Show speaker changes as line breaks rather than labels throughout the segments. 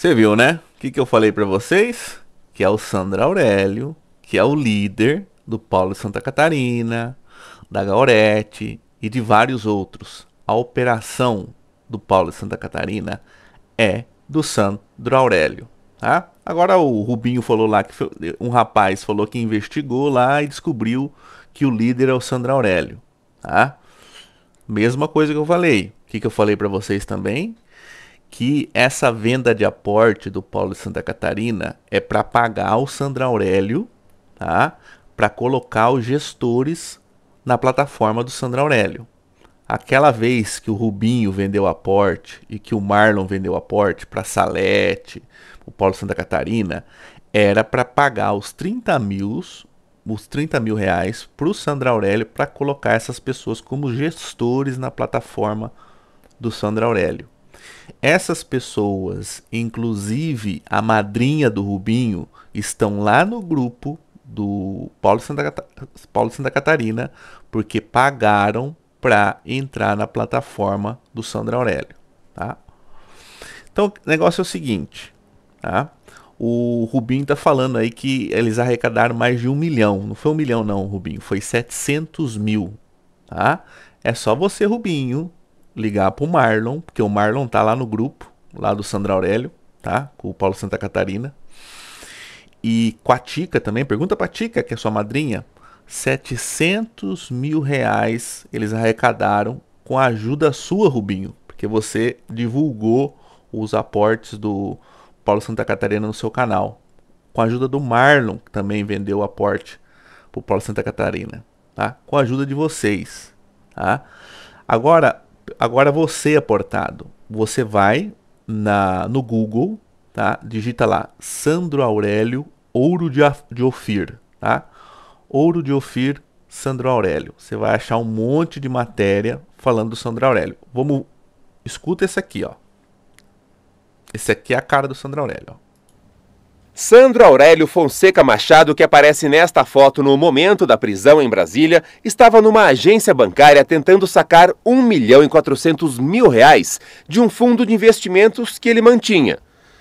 Você viu, né? O que, que eu falei para vocês? Que é o Sandro Aurélio, que é o líder do Paulo de Santa Catarina, da Gaurete e de vários outros. A operação do Paulo de Santa Catarina é do Sandro Aurélio. Tá? Agora o Rubinho falou lá que foi, um rapaz falou que investigou lá e descobriu que o líder é o Sandro Aurélio. Tá? Mesma coisa que eu falei. O que, que eu falei para vocês também? que essa venda de aporte do Paulo de Santa Catarina é para pagar o Sandra Aurélio, tá? Para colocar os gestores na plataforma do Sandra Aurélio. Aquela vez que o Rubinho vendeu aporte e que o Marlon vendeu aporte para Salete, o Paulo Santa Catarina, era para pagar os 30 mil, os 30 mil reais para o Sandra Aurélio para colocar essas pessoas como gestores na plataforma do Sandra Aurélio. Essas pessoas, inclusive a madrinha do Rubinho, estão lá no grupo do Paulo Santa, Paulo Santa Catarina, porque pagaram para entrar na plataforma do Sandro Aurélio. Tá? Então, o negócio é o seguinte, tá? O Rubinho tá falando aí que eles arrecadaram mais de um milhão. Não foi um milhão não, Rubinho. Foi 700 mil, tá? É só você, Rubinho, ligar pro Marlon, porque o Marlon tá lá no grupo, lá do Sandra Aurélio, tá? Com o Paulo Santa Catarina. E com a Tica também, pergunta pra Tica, que é sua madrinha. 700 mil reais eles arrecadaram com a ajuda sua, Rubinho, porque você divulgou os aportes do Paulo Santa Catarina no seu canal. Com a ajuda do Marlon, que também vendeu o aporte pro Paulo Santa Catarina, tá? Com a ajuda de vocês, tá? Agora, Agora você é portado. Você vai na, no Google, tá? Digita lá Sandro Aurélio Ouro de, de Ofir, tá? Ouro de Ofir Sandro Aurélio. Você vai achar um monte de matéria
falando do Sandro Aurélio. Vamos escuta esse aqui, ó. Esse aqui é a cara do Sandro Aurélio, ó. Sandro Aurélio Fonseca Machado, que aparece nesta foto no momento da prisão em Brasília, estava numa agência bancária tentando sacar 1 milhão e 400 mil reais de um fundo de investimentos que ele mantinha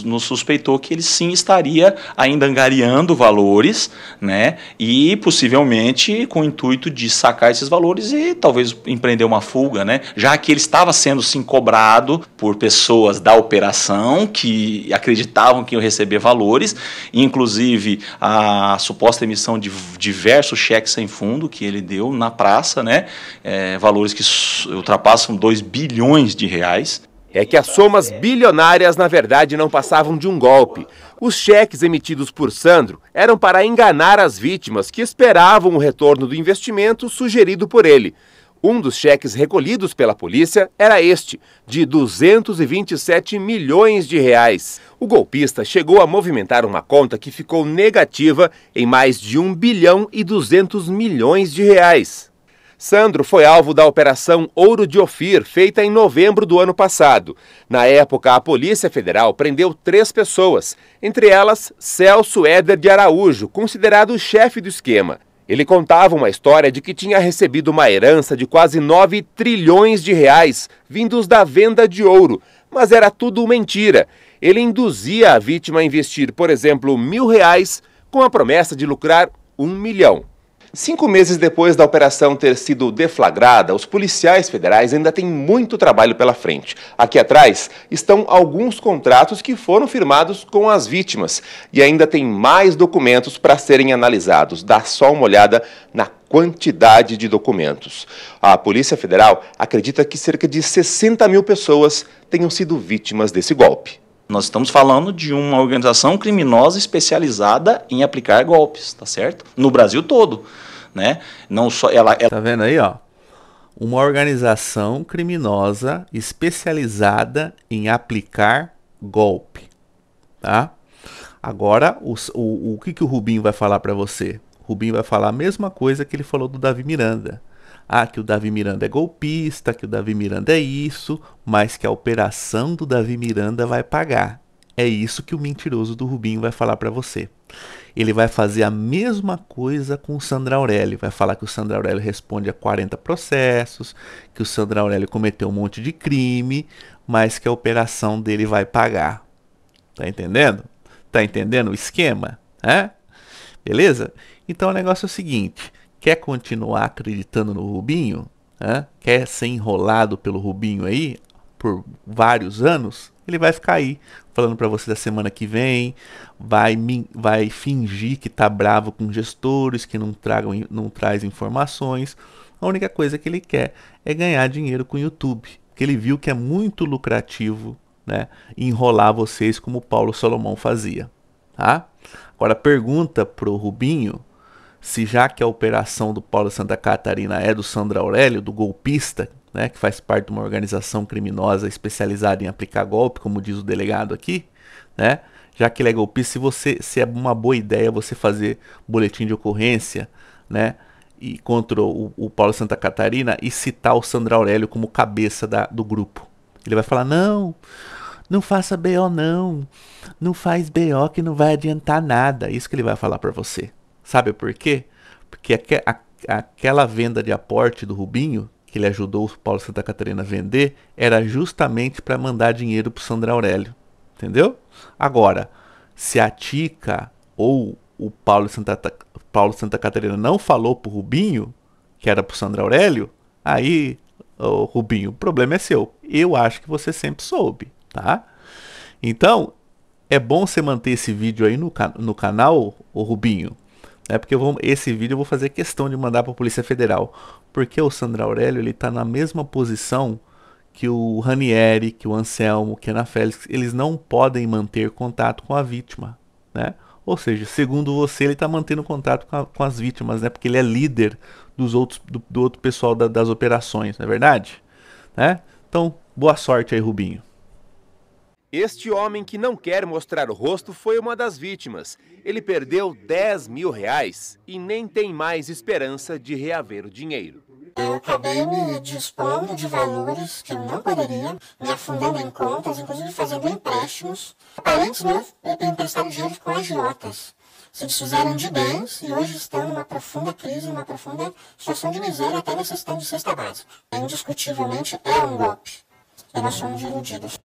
nos suspeitou que ele sim estaria ainda angariando valores, né? E possivelmente com o intuito de sacar esses valores e talvez empreender uma fuga, né? Já que ele estava sendo sim cobrado por pessoas da operação que acreditavam que iam receber valores, inclusive a suposta emissão de diversos cheques sem fundo que ele deu na praça, né? É, valores que ultrapassam 2 bilhões de reais é que as somas bilionárias na verdade não passavam de um golpe. Os cheques emitidos por Sandro eram para enganar as vítimas que esperavam o retorno do investimento sugerido por ele. Um dos cheques recolhidos pela polícia era este, de 227 milhões de reais. O golpista chegou a movimentar uma conta que ficou negativa em mais de 1 bilhão e 200 milhões de reais. Sandro foi alvo da Operação Ouro de Ofir, feita em novembro do ano passado. Na época, a Polícia Federal prendeu três pessoas, entre elas Celso Éder de Araújo, considerado o chefe do esquema. Ele contava uma história de que tinha recebido uma herança de quase 9 trilhões de reais vindos da venda de ouro, mas era tudo mentira. Ele induzia a vítima a investir, por exemplo, mil reais com a promessa de lucrar um milhão. Cinco meses depois da operação ter sido deflagrada, os policiais federais ainda têm muito trabalho pela frente. Aqui atrás estão alguns contratos que foram firmados com as vítimas e ainda tem mais documentos para serem analisados. Dá só uma olhada na quantidade de documentos. A Polícia Federal acredita que cerca de 60 mil pessoas tenham sido vítimas desse golpe. Nós estamos falando de uma organização criminosa especializada em aplicar golpes, tá certo? No Brasil todo né? Não só ela, ela... Tá vendo aí, ó? Uma organização
criminosa especializada em aplicar golpe, tá? Agora, o, o, o que, que o Rubinho vai falar para você? O Rubinho vai falar a mesma coisa que ele falou do Davi Miranda. Ah, que o Davi Miranda é golpista, que o Davi Miranda é isso, mas que a operação do Davi Miranda vai pagar. É isso que o mentiroso do Rubinho vai falar para você. Ele vai fazer a mesma coisa com o Sandra Aurélio. Vai falar que o Sandra Aurélio responde a 40 processos, que o Sandra Aurélio cometeu um monte de crime, mas que a operação dele vai pagar. Tá entendendo? Tá entendendo o esquema? É? Beleza? Então o negócio é o seguinte: quer continuar acreditando no Rubinho? É? Quer ser enrolado pelo Rubinho aí por vários anos? ele vai ficar aí falando para você da semana que vem, vai, vai fingir que tá bravo com gestores que não tragam não traz informações. A única coisa que ele quer é ganhar dinheiro com o YouTube, que ele viu que é muito lucrativo, né, enrolar vocês como o Paulo Salomão fazia, tá? Agora pergunta pro Rubinho se já que a operação do Paulo Santa Catarina é do Sandro Aurélio, do golpista né, que faz parte de uma organização criminosa especializada em aplicar golpe, como diz o delegado aqui, né? Já que ele é golpista, se você se é uma boa ideia você fazer boletim de ocorrência, né? E contra o, o Paulo Santa Catarina e citar o Sandro Aurélio como cabeça da, do grupo. Ele vai falar: não, não faça BO, não. Não faz BO que não vai adiantar nada. Isso que ele vai falar para você. Sabe por quê? Porque aquela venda de aporte do Rubinho que ele ajudou o Paulo Santa Catarina a vender era justamente para mandar dinheiro para o Sandro Aurélio. Entendeu? Agora, se a Tica ou o Paulo Santa, Paulo Santa Catarina não falou para o Rubinho, que era para o Sandro Aurélio, aí, oh, Rubinho, o problema é seu. Eu acho que você sempre soube, tá? Então, é bom você manter esse vídeo aí no, no canal, o Rubinho, é Porque vou, esse vídeo eu vou fazer questão de mandar para a Polícia Federal, porque o Sandro Aurélio ele tá na mesma posição que o Ranieri, que o Anselmo, que a Ana Félix, eles não podem manter contato com a vítima, né? Ou seja, segundo você, ele está mantendo contato com, a, com, as vítimas, né? Porque ele é líder dos outros, do, do outro pessoal da, das operações, não é verdade? Né? Então, boa sorte aí, Rubinho.
Este homem que não quer mostrar o rosto foi uma das vítimas. Ele perdeu 10 mil reais e nem tem mais esperança de reaver o dinheiro.
Eu acabei me dispondo de valores que eu não poderia, me afundando em contas, inclusive fazendo empréstimos. Parentes né, meus emprestaram dinheiro com agiotas. Se desfizeram de bens e hoje estão numa
profunda crise, numa profunda situação de miséria, até necessitando de cesta básica. Indiscutivelmente é um golpe. E nós somos iludidos.